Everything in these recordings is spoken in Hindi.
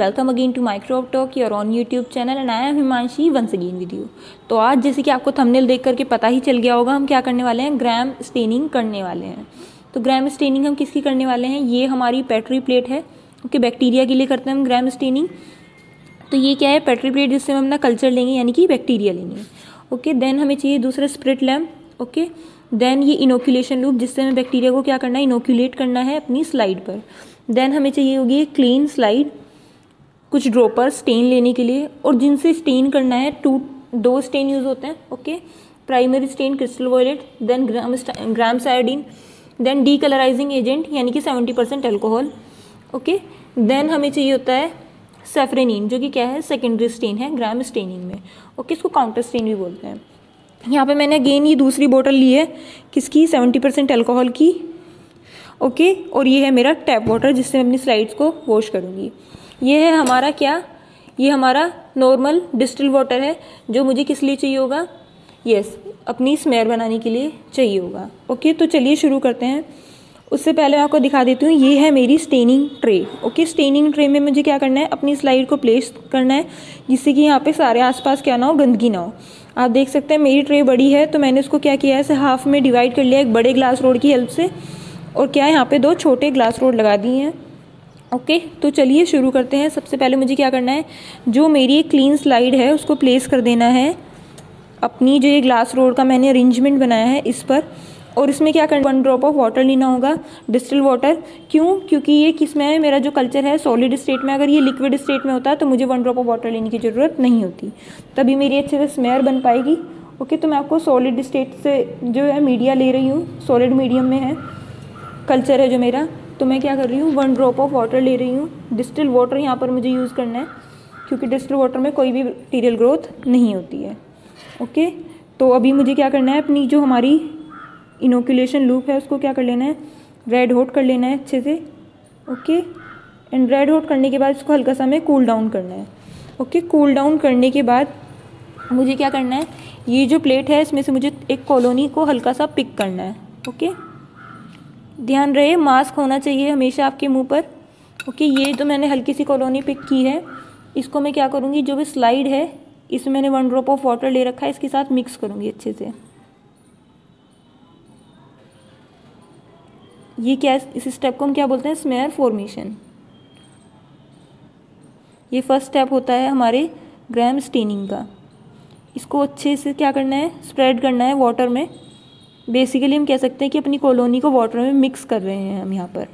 welcome again to micro talk your on YouTube channel and I am Himanshi once again with you तो आज जैसे कि आपको थंबनेल देख करके पता ही चल गया होगा हम क्या करने वाले हैं ग्राम स्टेनिंग करने वाले हैं तो ग्राम स्टेनिंग हम किसकी करने वाले हैं ये हमारी पेट्री प्लेट है ओके बैक्टीरिया के लिए करते हैं हम ग्राम स्टेनिंग तो ये क्या है पेट्री प्लेट जिससे हम अपना कल्चर लेंगे यानी कि बैक्टीरिया लेंगे ओके देन हमें चाहिए दूसरा स्प्रिट लैम्प ओके देन ये इनोक्यूलेशन लूप जिससे हमें बैक्टीरिया को क्या करना है इनोक्यूलेट करना है अपनी स्लाइड पर देन हमें चाहिए होगी क्लीन स्लाइड कुछ ड्रॉपर स्टेन लेने के लिए और जिनसे स्टेन करना है टू दो स्टेन यूज़ होते हैं okay primary stain crystal violet then Gram Gram iodine then decolourising agent यानी कि seventy percent alcohol okay then हमें चाहिए होता है सेफ्रेनिन जो कि क्या है सेकेंडरी स्टेन है ग्राम स्टेनिंग में ओके okay, इसको काउंटर स्टेन भी बोलते हैं यहाँ पे मैंने अगेन ये दूसरी बोतल ली है किसकी सेवेंटी परसेंट एल्कोहल की ओके okay, और ये है मेरा टैप वाटर जिससे मैं अपनी स्लाइड्स को वॉश करूँगी ये है हमारा क्या ये हमारा नॉर्मल डिस्टिल वाटर है जो मुझे किस लिए चाहिए होगा यस अपनी स्मेयर बनाने के लिए चाहिए होगा ओके तो चलिए शुरू करते हैं उससे पहले मैं आपको दिखा देती हूँ ये है मेरी staining tray okay staining tray में मुझे क्या करना है अपनी स्लाइड को प्लेस करना है जिससे कि यहाँ पे सारे आसपास क्या ना हो गंदगी ना हो आप देख सकते हैं मेरी ट्रे बड़ी है तो मैंने उसको क्या किया है इसे हाफ में डिवाइड कर लिया एक बड़े ग्लास रोड की हेल्प से और क्या यहाँ पे दो छोटे ग्लास रोड लगा दिए हैं ओके okay, तो चलिए शुरू करते हैं सबसे पहले मुझे क्या करना है जो मेरी एक क्लीन स्लाइड है उसको प्लेस कर देना है अपनी जो ये ग्लास रोड का मैंने अरेंजमेंट बनाया है इस पर और इसमें क्या करना वन ड्रॉप ऑफ वाटर लेना होगा डिस्टिल वाटर क्यों क्योंकि ये किस में है मेरा जो कल्चर है सॉलिड स्टेट में अगर ये लिक्विड स्टेट में होता तो मुझे वन ड्रॉप ऑफ वाटर लेने की ज़रूरत नहीं होती तभी मेरी अच्छे से स्मेयर बन पाएगी ओके okay, तो मैं आपको सॉलिड स्टेट से जो है मीडिया ले रही हूँ सॉलिड मीडियम में है कल्चर है जो मेरा तो मैं क्या कर रही हूँ वन ड्रॉप ऑफ वाटर ले रही हूँ डिस्टिल वाटर यहाँ पर मुझे यूज़ करना है क्योंकि डिस्टिल वाटर में कोई भी बैक्टीरियल ग्रोथ नहीं होती है ओके तो अभी मुझे क्या करना है अपनी जो हमारी इनोक्यूलेशन लूप है उसको क्या कर लेना है रेड हॉट कर लेना है अच्छे से ओके एंड रेड हॉट करने के बाद इसको हल्का सा हमें कूल डाउन करना है ओके कूल डाउन करने के बाद मुझे क्या करना है ये जो प्लेट है इसमें से मुझे एक कॉलोनी को हल्का सा पिक करना है ओके ध्यान रहे मास्क होना चाहिए हमेशा आपके मुंह पर ओके ये तो मैंने हल्की सी कॉलोनी पिक की है इसको मैं क्या करूँगी जो भी स्लाइड है इसमें मैंने वन ड्रॉप ऑफ वाटर ले रखा है इसके साथ मिक्स करूँगी अच्छे से ये क्या इस स्टेप को हम क्या बोलते हैं स्मेयर फॉर्मेशन ये फर्स्ट स्टेप होता है हमारे ग्राम स्टेनिंग का इसको अच्छे से क्या करना है स्प्रेड करना है वाटर में बेसिकली हम कह सकते हैं कि अपनी कॉलोनी को वाटर में मिक्स कर रहे हैं हम यहाँ पर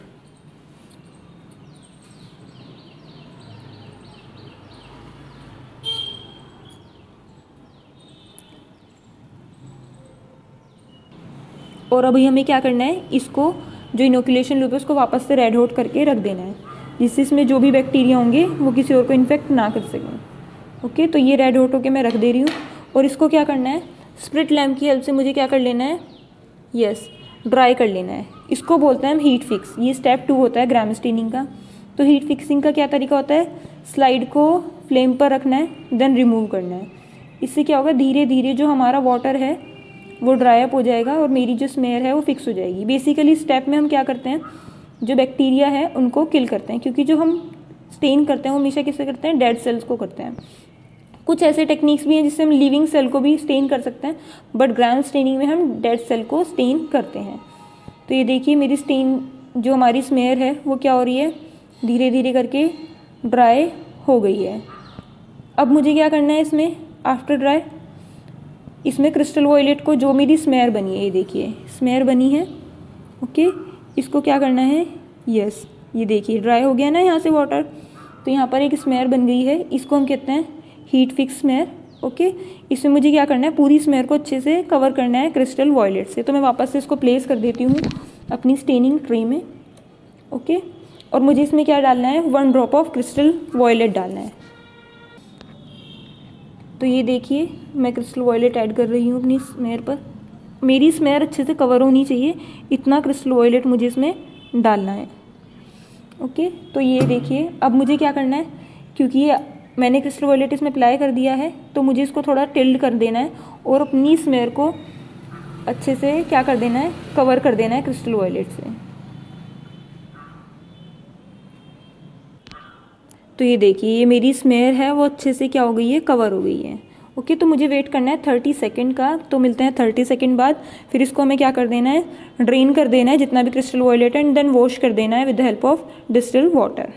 और अभी हमें क्या करना है इसको जो इनोकुलेशन लूप है उसको वापस से रेड होट करके रख देना है जिससे इसमें जो भी बैक्टीरिया होंगे वो किसी और को इन्फेक्ट ना कर सकें ओके तो ये रेड होट होके मैं रख दे रही हूँ और इसको क्या करना है स्प्रिट लैम्प की हेल्प से मुझे क्या कर लेना है यस ड्राई कर लेना है इसको बोलते हैं हम हीट फिक्स ये स्टेप टू होता है ग्राम स्टीनिंग का तो हीट फिक्सिंग का क्या तरीका होता है स्लाइड को फ्लेम पर रखना है देन रिमूव करना है इससे क्या होगा धीरे धीरे जो हमारा वाटर है वो ड्राई अप हो जाएगा और मेरी जो स्मेयर है वो फिक्स हो जाएगी बेसिकली स्टेप में हम क्या करते हैं जो बैक्टीरिया है उनको किल करते हैं क्योंकि जो हम स्टेन करते हैं वो हमेशा किसे करते हैं डेड सेल्स को करते हैं कुछ ऐसे टेक्निक्स भी हैं जिससे हम लिविंग सेल को भी स्टेन कर सकते हैं बट ग्रैंड स्टेनिंग में हम डेड सेल को स्टेन करते हैं तो ये देखिए मेरी स्टेन जो हमारी स्मेयर है वो क्या हो रही है धीरे धीरे करके ड्राई हो गई है अब मुझे क्या करना है इसमें आफ्टर ड्राई इसमें क्रिस्टल वॉयलेट को जो मेरी स्मेयर बनी है ये देखिए स्मेयर बनी है ओके इसको क्या करना है यस ये देखिए ड्राई हो गया ना यहाँ से वाटर तो यहाँ पर एक स्मेयर बन गई है इसको हम कहते हैं हीट फिक्स स्मेयर ओके इसमें मुझे क्या करना है पूरी स्मेयर को अच्छे से कवर करना है क्रिस्टल वॉयलेट से तो मैं वापस से इसको प्लेस कर देती हूँ अपनी स्टेनिंग ट्रे में ओके और मुझे इसमें क्या डालना है one drop of crystal violet डालना है तो ये देखिए मैं क्रिस्टल वॉयलेट ऐड कर रही हूँ अपनी स्मेयर पर मेरी स्मेयर अच्छे से कवर होनी चाहिए इतना क्रिस्टल वॉयलेट मुझे इसमें डालना है ओके तो ये देखिए अब मुझे क्या करना है क्योंकि ये मैंने क्रिस्टल वॉलेट इसमें अप्लाई कर दिया है तो मुझे इसको थोड़ा टिल्ड कर देना है और अपनी स्मेयर को अच्छे से क्या कर देना है कवर कर देना है क्रिस्टल वॉयलेट से तो ये देखिए ये मेरी स्मेयर है वो अच्छे से क्या हो गई है कवर हो गई है ओके तो मुझे वेट करना है थर्टी सेकेंड का तो मिलते हैं थर्टी सेकेंड बाद फिर इसको हमें क्या कर देना है ड्रेन कर देना है जितना भी क्रिस्टल वॉयलेट है एंड देन वॉश कर देना है with the help of distil water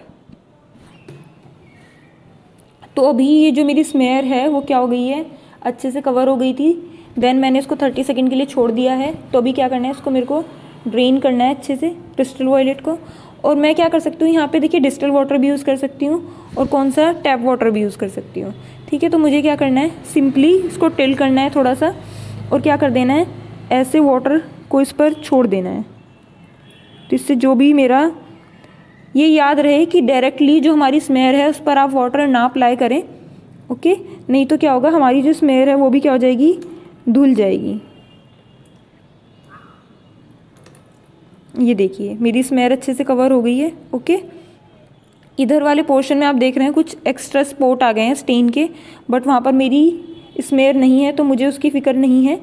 तो अभी ये जो मेरी स्मेयर है वो क्या हो गई है अच्छे से कवर हो गई थी देन मैंने इसको थर्टी सेकेंड के लिए छोड़ दिया है तो अभी क्या करना है इसको मेरे को ड्रेन करना है अच्छे से क्रिस्टल वॉयलेट को और मैं क्या कर सकती हूँ यहाँ पे देखिए डिस्टल वाटर भी यूज़ कर सकती हूँ और कौन सा टैप वाटर भी यूज़ कर सकती हूँ ठीक है तो मुझे क्या करना है सिंपली इसको टिल करना है थोड़ा सा और क्या कर देना है ऐसे वाटर को इस पर छोड़ देना है तो इससे जो भी मेरा ये याद रहे कि डायरेक्टली जो हमारी स्मेयर है उस पर आप वाटर ना अप्लाई करें ओके नहीं तो क्या होगा हमारी जो स्मेयर है वो भी क्या हो जाएगी धुल जाएगी ये देखिए मेरी स्मेयर अच्छे से कवर हो गई है ओके इधर वाले पोर्शन में आप देख रहे हैं कुछ एक्स्ट्रा स्पॉट आ गए हैं स्टेन के बट वहाँ पर मेरी स्मेयर नहीं है तो मुझे उसकी फ़िक्र नहीं है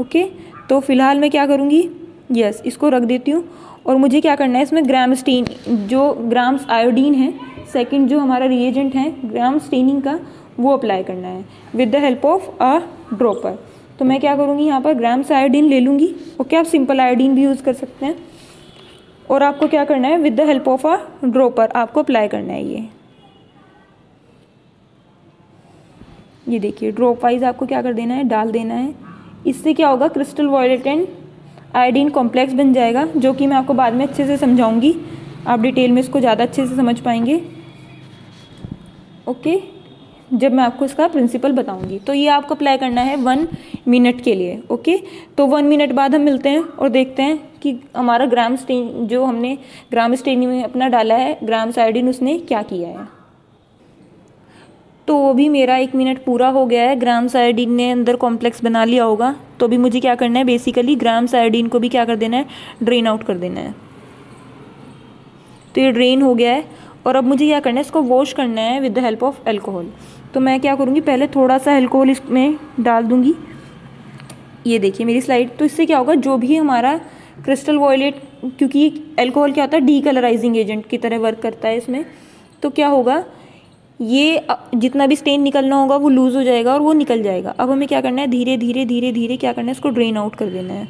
ओके तो फ़िलहाल मैं क्या करूँगी यस इसको रख देती हूँ और मुझे क्या करना है इसमें ग्राम स्टीन जो ग्राम्स आयोडीन है सेकंड जो हमारा रिएजेंट है ग्राम स्टीनिंग का वो अप्लाई करना है with the help of a dropper तो मैं क्या करूँगी यहाँ पर ग्राम्स आयोडीन ले लूँगी ओके आप सिंपल आयोडीन भी यूज़ कर सकते हैं और आपको क्या करना है with the help of a dropper आपको अप्लाई करना है ये ये देखिए ड्रॉप वाइज आपको क्या कर देना है डाल देना है इससे क्या होगा crystal violet and iodine complex बन जाएगा जो कि मैं आपको बाद में अच्छे से समझाऊंगी आप डिटेल में इसको ज़्यादा अच्छे से समझ पाएंगे ओके जब मैं आपको इसका प्रिंसिपल बताऊंगी तो ये आपको अप्लाई करना है वन मिनट के लिए ओके तो वन मिनट बाद हम मिलते हैं और देखते हैं कि हमारा ग्राम स्टेन जो हमने ग्राम स्टेन में अपना डाला है ग्राम साइडिन उसने क्या किया है तो वो भी मेरा एक मिनट पूरा हो गया है ग्राम सायोडीन ने अंदर कॉम्प्लेक्स बना लिया होगा तो भी मुझे क्या करना है बेसिकली ग्राम सायोडीन को भी क्या कर देना है ड्रेन आउट कर देना है तो ये ड्रेन हो गया है और अब मुझे क्या करना है इसको वॉश करना है with the help of alcohol तो मैं क्या करूँगी पहले थोड़ा सा एल्कोहल इसमें डाल दूँगी ये देखिए मेरी स्लाइड तो इससे क्या होगा जो भी हमारा क्रिस्टल वॉयलेट क्योंकि एल्कोहल क्या होता है डी कलराइजिंग एजेंट की तरह वर्क करता है इसमें तो क्या होगा ये जितना भी स्टेन निकलना होगा वो लूज़ हो जाएगा और वो निकल जाएगा अब हमें क्या करना है धीरे धीरे धीरे धीरे क्या करना है इसको ड्रेन आउट कर देना है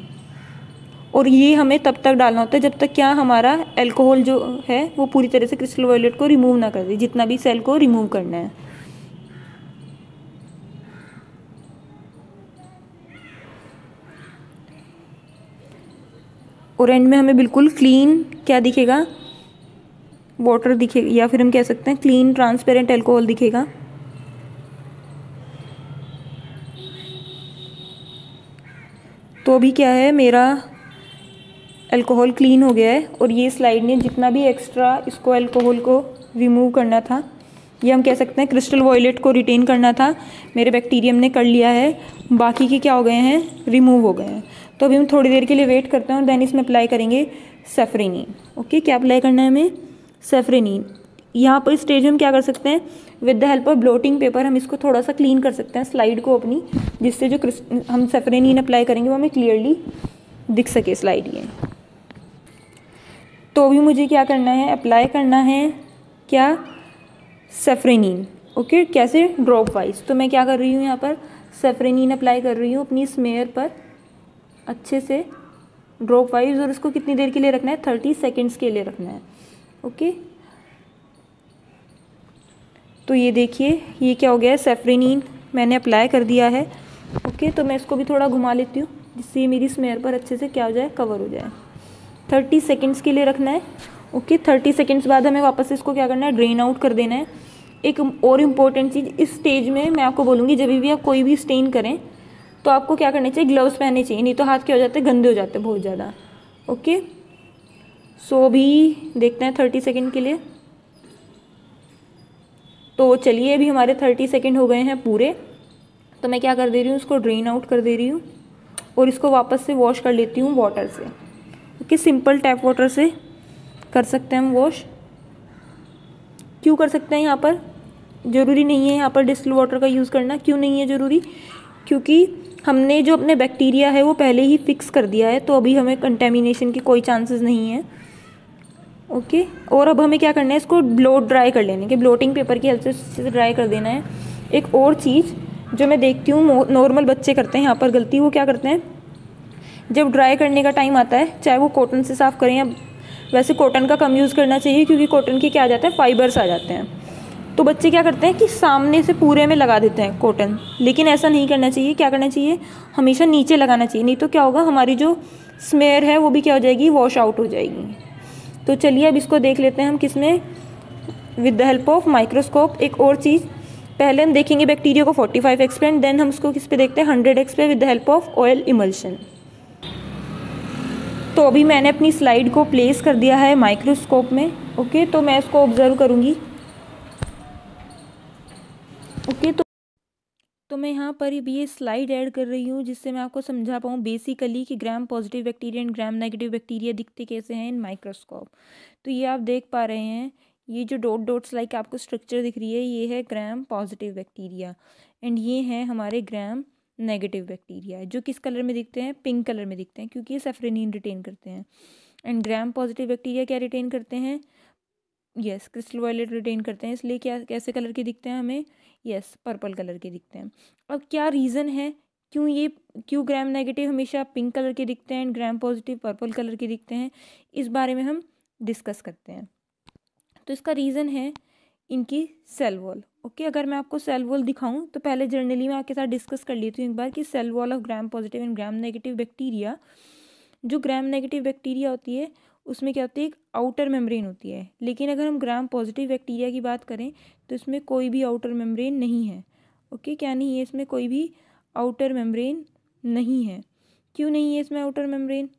और ये हमें तब तक डालना होता है जब तक क्या हमारा एल्कोहल जो है वो पूरी तरह से क्रिस्टल वॉयलेट को रिमूव ना कर दे जितना भी सेल को रिमूव करना है और एंड में हमें बिल्कुल क्लीन क्या दिखेगा वाटर दिखेगा या फिर हम कह सकते हैं क्लीन ट्रांसपेरेंट एल्कोहल दिखेगा तो अभी क्या है मेरा अल्कोहल क्लीन हो गया है और ये स्लाइड ने जितना भी एक्स्ट्रा इसको अल्कोहल को रिमूव करना था ये हम कह सकते हैं क्रिस्टल वॉयलेट को रिटेन करना था मेरे बैक्टीरियम ने कर लिया है बाकी के क्या हो गए हैं रिमूव हो गए हैं तो अभी हम थोड़ी देर के लिए वेट करते हैं और देन इसमें अप्लाई करेंगे सेफरीनी ओके क्या अप्लाई करना है हमें सेफ्रेनिन यहाँ पर स्टेज हम क्या कर सकते हैं with the help of blotting paper हम इसको थोड़ा सा क्लीन कर सकते हैं स्लाइड को अपनी जिससे जो हम सेफ्रेनिन अप्लाई करेंगे वो हमें क्लियरली दिख सके स्लाइड ये तो अभी मुझे क्या करना है अप्लाई करना है क्या सेफ्रेनिन ओके okay, कैसे ड्रॉप वाइज तो मैं क्या कर रही हूँ यहाँ पर सेफ्रेनिन अप्लाई कर रही हूँ अपनी स्मेयर पर अच्छे से ड्रॉप वाइज और इसको कितनी देर के लिए रखना है थर्टी सेकेंड्स के लिए रखना है ओके तो ये देखिए ये क्या हो गया है सेफ्रेनिन मैंने अप्लाई कर दिया है ओके तो मैं इसको भी थोड़ा घुमा लेती हूँ जिससे ये मेरी स्मेयर पर अच्छे से क्या हो जाए कवर हो जाए थर्टी सेकेंड्स के लिए रखना है ओके थर्टी सेकेंड्स बाद हमें वापस इसको क्या करना है ड्रेन आउट कर देना है एक और इम्पॉर्टेंट चीज़ इस स्टेज में मैं आपको बोलूँगी जब भी आप कोई भी स्टेन करें तो आपको क्या करना चाहिए ग्लव्स पहनने चाहिए नहीं तो हाथ क्या हो जाते हैं गंदे हो जाते हैं बहुत ज़्यादा ओके सो भी देखते हैं थर्टी सेकेंड के लिए तो चलिए अभी हमारे थर्टी सेकेंड हो गए हैं पूरे तो मैं क्या कर दे रही हूँ इसको ड्रेन आउट कर दे रही हूँ और इसको वापस से वॉश कर लेती हूँ वाटर से कि सिंपल टैप वाटर से कर सकते हैं हम वॉश क्यों कर सकते हैं यहाँ पर ज़रूरी नहीं है यहाँ पर डिस्टल वाटर का यूज़ करना क्यों नहीं है ज़रूरी क्योंकि हमने जो अपने बैक्टीरिया है वो पहले ही फिक्स कर दिया है तो अभी हमें कंटेमिनेशन के कोई चांसेस नहीं है ओके और अब हमें क्या करना है इसको ब्लो ड्राई कर लेने के ब्लोटिंग पेपर की हेल्प से ड्राई कर देना है एक और चीज़ जो मैं देखती हूँ नॉर्मल बच्चे करते हैं यहाँ पर गलती वो क्या करते हैं जब ड्राई करने का टाइम आता है चाहे वो कॉटन से साफ़ करें या वैसे कॉटन का कम यूज़ करना चाहिए क्योंकि कॉटन के क्या आ जाता है फाइबर्स आ जाते हैं तो बच्चे क्या करते हैं कि सामने से पूरे में लगा देते हैं कॉटन लेकिन ऐसा नहीं करना चाहिए क्या करना चाहिए हमेशा नीचे लगाना चाहिए नहीं तो क्या होगा हमारी जो स्मेयर है वो भी क्या हो जाएगी वॉश आउट हो जाएगी तो चलिए अब इसको देख लेते हैं हम किसमें with the help of microscope एक और चीज़ पहले हम देखेंगे बैक्टीरिया को 45 फाइव एक्सपेंट देन हम उसको किस पे देखते हैं 100 एक्स पे with the help of oil emulsion तो अभी मैंने अपनी स्लाइड को प्लेस कर दिया है माइक्रोस्कोप में ओके तो मैं इसको ऑब्ज़र्व करूँगी ओके तो तो मैं यहाँ पर भी ये स्लाइड ऐड कर रही हूँ जिससे मैं आपको समझा पाऊँ बेसिकली कि Gram positive bacteria and Gram negative bacteria दिखते कैसे हैं इन माइक्रोस्कोप तो ये आप देख पा रहे हैं ये जो डॉट डॉट्स लाइक आपको स्ट्रक्चर दिख रही है ये है ग्राम पॉजिटिव बैक्टीरिया एंड ये है हमारे ग्राम नेगेटिव बैक्टीरिया जो किस कलर में दिखते हैं पिंक कलर में दिखते हैं क्योंकि ये सेफ्रेनिन रिटेन करते हैं एंड ग्राम पॉजिटिव बैक्टीरिया क्या रिटेन करते हैं यस क्रिस्टल वॉयलेट रिटेन करते हैं इसलिए क्या कैसे कलर के दिखते हैं हमें यस पर्पल कलर के दिखते हैं अब क्या रीज़न है क्यों ये क्यों ग्राम नेगेटिव हमेशा पिंक कलर के दिखते हैं and Gram positive purple colour के दिखते हैं इस बारे में हम डिस्कस करते हैं तो इसका रीज़न है इनकी सेल वॉल ओके अगर मैं आपको सेल वॉल दिखाऊं तो पहले जर्नली मैं आपके साथ डिस्कस कर ली थी एक बार कि cell wall of Gram positive and Gram negative bacteria जो ग्राम नेगेटिव बैक्टीरिया होती है उसमें क्या होती है एक आउटर मेम्ब्रेन होती है लेकिन अगर हम ग्राम पॉजिटिव बैक्टीरिया की बात करें तो इसमें कोई भी आउटर मेम्ब्रेन नहीं है ओके क्या नहीं है इसमें कोई भी आउटर मेम्ब्रेन नहीं है क्यों नहीं है इसमें आउटर मेम्ब्रेन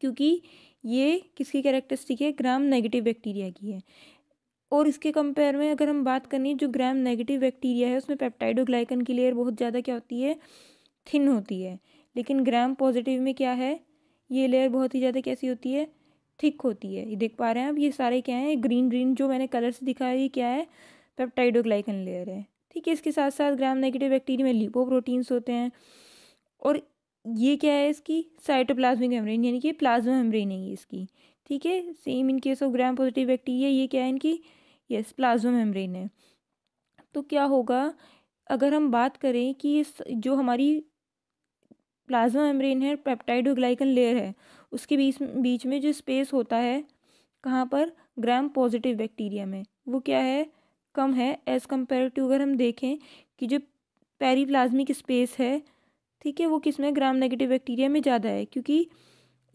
क्योंकि ये किसकी कैरेक्टरिस्टिक है ग्राम नेगेटिव बैक्टीरिया की है और इसके कंपेयर में अगर हम बात करें जो ग्राम नेगेटिव बैक्टीरिया है उसमें पेप्टाइडोग्लाइकन की लेयर बहुत ज़्यादा क्या होती है थिन होती है लेकिन ग्राम पॉजिटिव में क्या है ये लेयर बहुत ही ज़्यादा कैसी होती है थिक होती है ये देख पा रहे हैं आप ये सारे क्या हैं ग्रीन ग्रीन जो मैंने कलर से दिखाया ये क्या है पेप्टाइडोग्लाइकन लेयर है ठीक है इसके साथ साथ ग्राम नेगेटिव बैक्टीरिया में लिपो प्रोटीन्स होते हैं और ये क्या है इसकी साइटोप्लाज्मिक मेम्ब्रेन यानी कि प्लाज्मा मेम्ब्रेन है ये इसकी ठीक है same in case of Gram positive bacteria ये क्या है इनकी यस प्लाज्मा मेम्ब्रेन है तो क्या होगा अगर हम बात करें कि जो हमारी प्लाज्मा मेम्ब्रेन है ग्लाइकन लेयर है उसके बीच बीच में जो स्पेस होता है कहाँ पर ग्राम पॉजिटिव बैक्टीरिया में वो क्या है कम है एज़ कम्पेयर टू अगर हम देखें कि जो पेरीप्लाज्मिक स्पेस है ठीक है वो किस में ग्राम नेगेटिव बैक्टीरिया में ज़्यादा है क्योंकि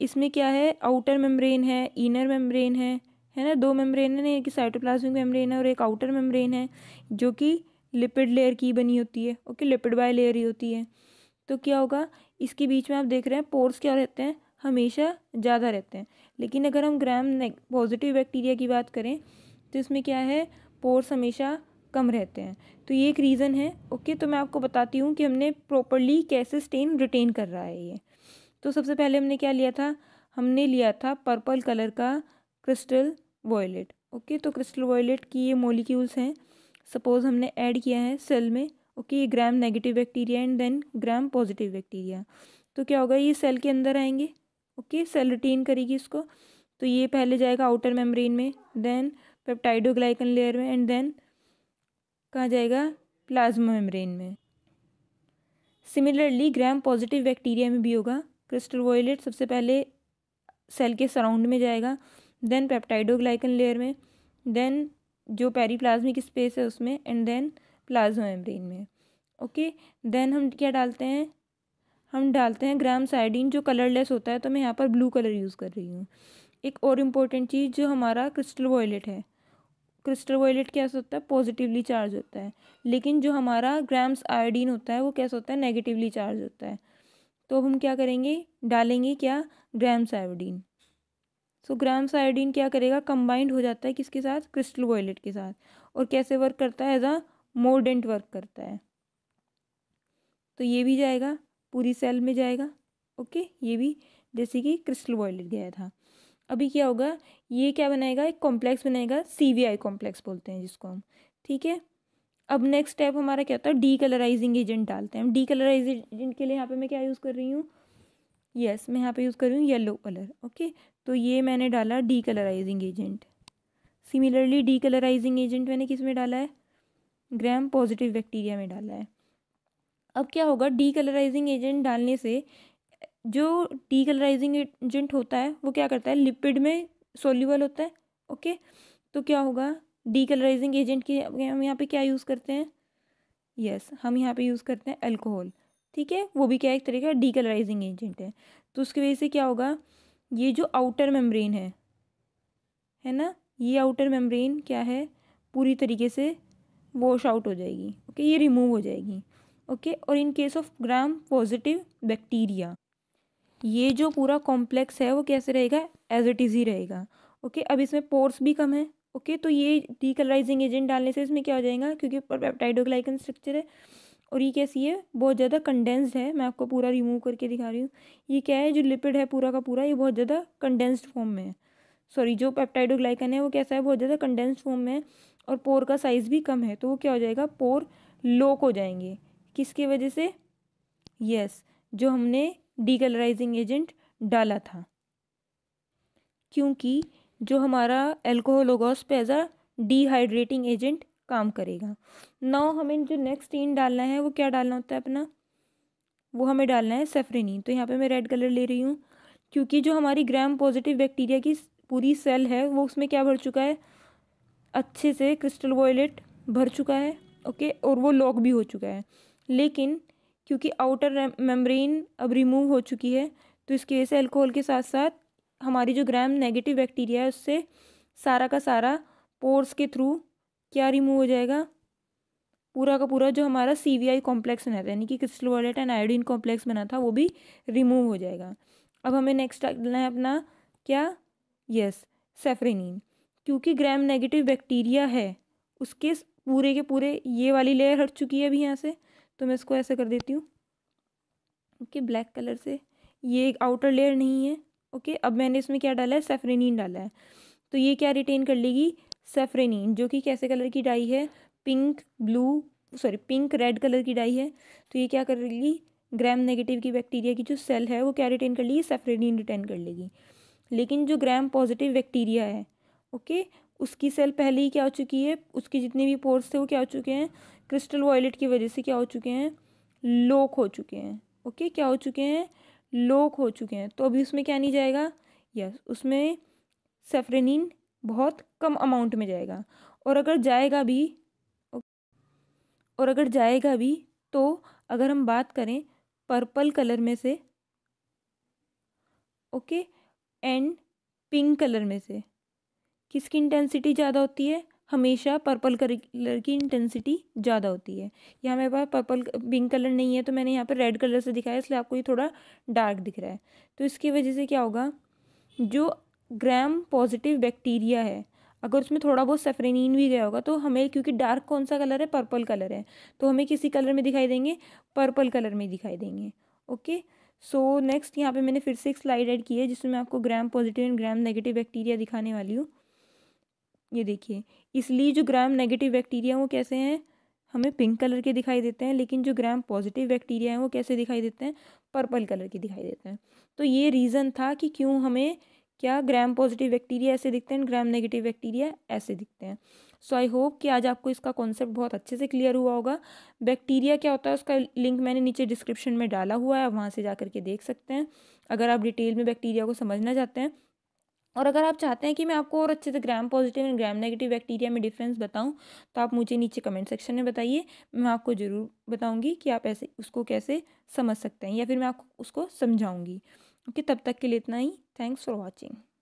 इसमें क्या है आउटर मेम्ब्रेन है इनर मेम्ब्रेन है है ना दो मेम्ब्रेन है एक साइटोप्लाज्मिक मेम्ब्रेन है और एक आउटर मेम्ब्रेन है जो कि लिपिड लेयर की बनी होती है okay lipid bilayer होती है तो क्या होगा इसके बीच में आप देख रहे हैं पोर्स क्या रहते हैं हमेशा ज़्यादा रहते हैं लेकिन अगर हम ग्राम पॉजिटिव बैक्टीरिया की बात करें तो इसमें क्या है पोर्स हमेशा कम रहते हैं तो ये एक रीज़न है ओके तो मैं आपको बताती हूँ कि हमने प्रॉपरली कैसे स्टेन रिटेन कर रहा है ये तो सबसे पहले हमने क्या लिया था हमने लिया था पर्पल कलर का क्रिस्टल वॉयलेट ओके तो क्रिस्टल वॉयलेट की ये मोलिक्यूल्स हैं सपोज़ हमने ऐड किया है सेल में ओके ये Gram negative bacteria and then Gram positive bacteria तो क्या होगा ये सेल के अंदर आएंगे ओके सेल रिटेन करेगी इसको तो ये पहले जाएगा आउटर मेम्ब्रेन में देन पेप्टाइडोग्लाइकन लेयर में एंड देन कहाँ जाएगा प्लाज्मा मेम्ब्रेन में सिमिलरली ग्राम पॉजिटिव बैक्टीरिया में भी होगा क्रिस्टल वॉयलेट सबसे पहले सेल के सराउंड में जाएगा देन पेप्टाइडोग्लाइकन लेयर में देन जो पेरीप्लाज्मिक स्पेस है उसमें एंड देन प्लाज्मा मेम्ब्रेन में ओके देन हम क्या डालते हैं हम डालते हैं ग्राम साइडिन जो कलरलेस होता है तो मैं यहाँ पर ब्लू कलर यूज़ कर रही हूँ एक और इम्पोर्टेंट चीज़ जो हमारा क्रिस्टल वॉयलेट है क्रिस्टल वॉयलेट कैसा होता है पॉजिटिवली चार्ज होता है लेकिन जो हमारा ग्राम्स आयोडीन होता है वो कैसा होता है नेगेटिवली चार्ज होता है तो अब हम क्या करेंगे डालेंगे क्या Gram's iodine so Gram's iodine क्या करेगा कंबाइंड हो जाता है किसके साथ क्रिस्टल वॉयलेट के साथ और कैसे वर्क करता है एज अ मोडेंट वर्क करता है तो ये भी जाएगा पूरी सेल में जाएगा ओके ये भी जैसे कि क्रिस्टल वॉयलेट गया था अभी क्या होगा ये क्या बनाएगा एक कॉम्प्लेक्स बनाएगा सी वी आई कॉम्प्लेक्स बोलते हैं जिसको हम ठीक है अब नेक्स्ट स्टेप हमारा क्या होता है डी कलराइजिंग एजेंट डालते हैं हम डी कलराइजिंग एजेंट के लिए यहाँ पे मैं क्या यूज़ कर रही हूँ यस yes, मैं यहाँ पे यूज़ कर रही हूँ येलो कलर ओके तो ये मैंने डाला decolourising agent similarly decolourising agent मैंने किस में डाला है ग्राम पॉजिटिव बैक्टीरिया में डाला है अब क्या होगा डी कलराइजिंग एजेंट डालने से जो डी कलराइजिंग एजेंट होता है वो क्या करता है लिपिड में सोल्यूबल होता है ओके तो क्या होगा डी कलराइजिंग एजेंट की हम यहाँ पे क्या यूज़ करते हैं यस yes, हम यहाँ पे यूज़ करते हैं अल्कोहल ठीक है वो भी क्या एक तरीके का डी कलराइजिंग एजेंट है तो उसकी वजह से क्या होगा ये जो आउटर मेम्ब्रेन है है ना ये आउटर मेम्ब्रेन क्या है पूरी तरीके से वॉश आउट हो जाएगी ओके ये रिमूव हो जाएगी ओके और in case of Gram positive bacteria ये जो पूरा कॉम्प्लेक्स है वो कैसे रहेगा एज इट इज़ ही रहेगा ओके अब इसमें पोर्स भी कम है ओके तो ये डीकलराइजिंग एजेंट डालने से इसमें क्या हो जाएगा क्योंकि पेप्टाइडोग्लाइकन स्ट्रक्चर है और ये कैसी है बहुत ज़्यादा कंडेंस्ड है मैं आपको पूरा रिमूव करके दिखा रही हूँ ये क्या है जो लिपिड है पूरा का पूरा ये बहुत ज़्यादा कंडेंस्ड फॉर्म में है सॉरी जो पेप्टाइडोग्लाइकन है वो कैसा है बहुत ज़्यादा कंडेंस्ड फॉर्म में है और पोर का साइज़ भी कम है तो वो क्या हो जाएगा पोर लोक हो जाएंगे किसकी वजह से यस जो हमने डीकलराइजिंग एजेंट डाला था क्योंकि जो हमारा एल्कोहल होगा उस पर एज आ डिहाइड्रेटिंग एजेंट काम करेगा नाउ हमें जो नेक्स्ट इन डालना है वो क्या डालना होता है अपना वो हमें डालना है सेफ्रेनिन तो यहाँ पे मैं रेड कलर ले रही हूँ क्योंकि जो हमारी ग्राम पॉजिटिव बैक्टीरिया की पूरी सेल है वो उसमें क्या भर चुका है अच्छे से क्रिस्टल वॉयलेट भर चुका है ओके और वो लॉक भी हो चुका है लेकिन क्योंकि आउटर मेम्ब्रेन अब रिमूव हो चुकी है तो इसकी वजह से अल्कोहल के साथ साथ हमारी जो ग्राम नेगेटिव बैक्टीरिया है उससे सारा का सारा पोर्स के थ्रू क्या रिमूव हो जाएगा पूरा का पूरा जो हमारा सी वी आई कॉम्प्लेक्स बना था यानी कि crystal violet and iodine complex बना था वो भी रिमूव हो जाएगा अब हमें नेक्स्ट डालना है अपना क्या यस सेफ्रेनिन क्योंकि ग्राम नेगेटिव बैक्टीरिया है उसके पूरे के पूरे ये वाली लेयर हट चुकी है अभी यहाँ से तो मैं इसको ऐसे कर देती हूँ ओके ब्लैक कलर से ये एक आउटर लेयर नहीं है ओके अब मैंने इसमें क्या डाला है सेफ्रेनिन डाला है तो ये क्या रिटेन कर लेगी सेफ्रेनिन जो कि कैसे कलर की डाई है pink blue sorry pink red colour की डाई है तो ये क्या कर लेगी ग्राम नेगेटिव की बैक्टीरिया की जो सेल है वो क्या रिटेन कर लेगी सेफ्रेनिन रिटेन कर लेगी लेकिन जो ग्राम पॉजिटिव बैक्टीरिया है ओके उसकी सेल पहले ही क्या हो चुकी है उसके जितने भी पोर्स थे वो क्या हो चुके हैं क्रिस्टल वॉयलेट की वजह से क्या हो चुके हैं लोक हो चुके हैं ओके क्या हो चुके हैं लोक हो चुके हैं तो अभी उसमें क्या नहीं जाएगा यस उसमें सेफ्रेनिन बहुत कम अमाउंट में जाएगा और अगर जाएगा भी और अगर जाएगा भी तो अगर हम बात करें पर्पल कलर में से ओके एंड पिंक कलर में से किसकी इंटेंसिटी ज़्यादा होती है हमेशा पर्पल कलर की इंटेंसिटी ज़्यादा होती है यहाँ मेरे पास पर्पल पिंक कलर नहीं है तो मैंने यहाँ पर रेड कलर से दिखाया इसलिए आपको ये थोड़ा डार्क दिख रहा है तो इसकी वजह से क्या होगा जो ग्राम पॉजिटिव बैक्टीरिया है अगर उसमें थोड़ा बहुत सेफ्रेनिन भी गया होगा तो हमें क्योंकि डार्क कौन सा कलर है पर्पल कलर है तो हमें किसी कलर में दिखाई देंगे पर्पल कलर में दिखाई देंगे ओके सो नेक्स्ट यहाँ पे मैंने फिर से एक स्लाइड ऐड की है जिसमें मैं आपको Gram positive and Gram negative bacteria दिखाने वाली हूँ ये देखिए इसलिए जो ग्राम नेगेटिव बैक्टीरिया वो कैसे हैं हमें पिंक कलर के दिखाई देते हैं लेकिन जो ग्राम पॉजिटिव बैक्टीरिया हैं वो कैसे दिखाई देते हैं पर्पल कलर के दिखाई देते हैं तो ये रीज़न था कि क्यों हमें क्या ग्राम पॉजिटिव बैक्टीरिया ऐसे दिखते हैं ग्राम नेगेटिव बैक्टीरिया ऐसे दिखते हैं सो आई होप कि आज आपको इसका कॉन्सेप्ट बहुत अच्छे से क्लियर हुआ होगा बैक्टीरिया क्या होता है उसका लिंक मैंने नीचे डिस्क्रिप्शन में डाला हुआ है आप वहाँ से जा के देख सकते हैं अगर आप डिटेल में बैक्टीरिया को समझना चाहते हैं और अगर आप चाहते हैं कि मैं आपको और अच्छे से Gram positive and Gram negative bacteria में डिफरेंस बताऊं तो आप मुझे नीचे कमेंट सेक्शन में बताइए मैं आपको ज़रूर बताऊंगी कि आप ऐसे उसको कैसे समझ सकते हैं या फिर मैं आपको उसको समझाऊंगी ओके तब तक के लिए इतना ही थैंक्स फॉर वॉचिंग